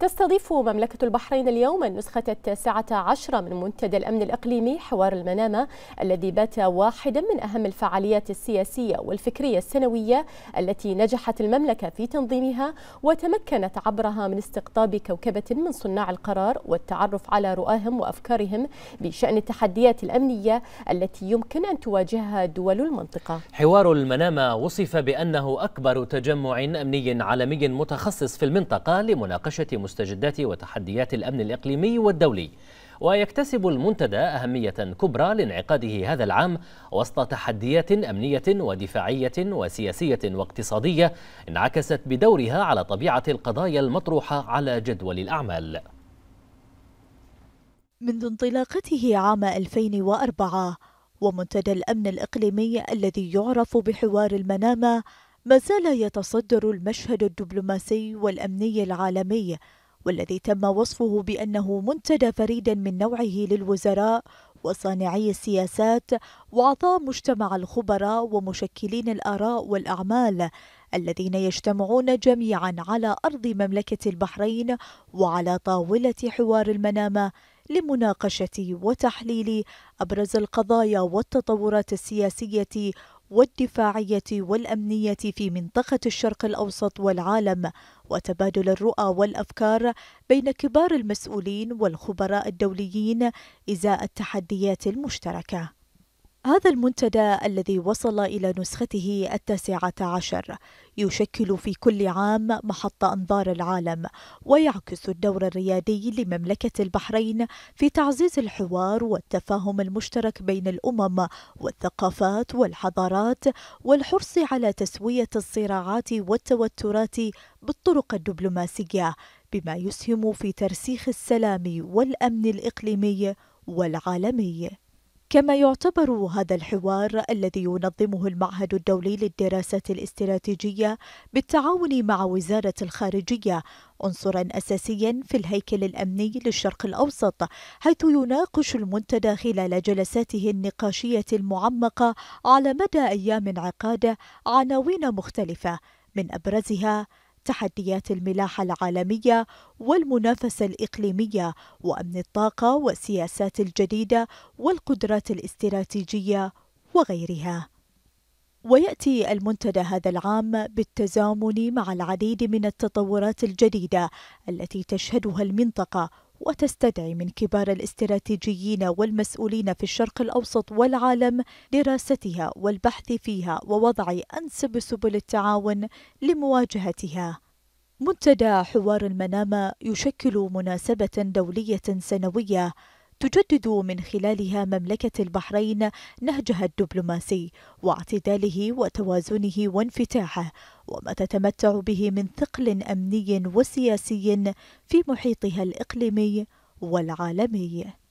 تستضيف مملكة البحرين اليوم النسخة التاسعة عشرة من منتدى الأمن الإقليمي حوار المنامة الذي بات واحدا من أهم الفعاليات السياسية والفكرية السنوية التي نجحت المملكة في تنظيمها وتمكنت عبرها من استقطاب كوكبة من صناع القرار والتعرف على رؤاهم وأفكارهم بشأن التحديات الأمنية التي يمكن أن تواجهها دول المنطقة حوار المنامة وصف بأنه أكبر تجمع أمني عالمي متخصص في المنطقة لمناقشة مستجدات وتحديات الأمن الإقليمي والدولي ويكتسب المنتدى أهمية كبرى لانعقاده هذا العام وسط تحديات أمنية ودفاعية وسياسية واقتصادية انعكست بدورها على طبيعة القضايا المطروحة على جدول الأعمال منذ انطلاقته عام 2004 ومنتدى الأمن الإقليمي الذي يعرف بحوار المنامة ما زال يتصدر المشهد الدبلوماسي والأمني العالمي والذي تم وصفه بأنه منتدى فريد من نوعه للوزراء وصانعي السياسات وعطاء مجتمع الخبراء ومشكلين الآراء والأعمال الذين يجتمعون جميعا على أرض مملكة البحرين وعلى طاولة حوار المنامة لمناقشة وتحليل أبرز القضايا والتطورات السياسية والدفاعية والأمنية في منطقة الشرق الأوسط والعالم وتبادل الرؤى والأفكار بين كبار المسؤولين والخبراء الدوليين إزاء التحديات المشتركة هذا المنتدى الذي وصل إلى نسخته التاسعة عشر يشكل في كل عام محط أنظار العالم ويعكس الدور الريادي لمملكة البحرين في تعزيز الحوار والتفاهم المشترك بين الأمم والثقافات والحضارات والحرص على تسوية الصراعات والتوترات بالطرق الدبلوماسية بما يسهم في ترسيخ السلام والأمن الإقليمي والعالمي كما يعتبر هذا الحوار الذي ينظمه المعهد الدولي للدراسات الاستراتيجية بالتعاون مع وزارة الخارجية عنصرا أساسيا في الهيكل الأمني للشرق الأوسط حيث يناقش المنتدى خلال جلساته النقاشية المعمقة على مدى أيام عقادة عناوين مختلفة من أبرزها تحديات الملاحة العالمية والمنافسة الإقليمية وأمن الطاقة والسياسات الجديدة والقدرات الاستراتيجية وغيرها. وياتي المنتدى هذا العام بالتزامن مع العديد من التطورات الجديده التي تشهدها المنطقه وتستدعي من كبار الاستراتيجيين والمسؤولين في الشرق الأوسط والعالم دراستها والبحث فيها ووضع أنسب سبل التعاون لمواجهتها منتدى حوار المنامة يشكل مناسبة دولية سنوية تجدد من خلالها مملكة البحرين نهجها الدبلوماسي واعتداله وتوازنه وانفتاحه وما تتمتع به من ثقل أمني وسياسي في محيطها الإقليمي والعالمي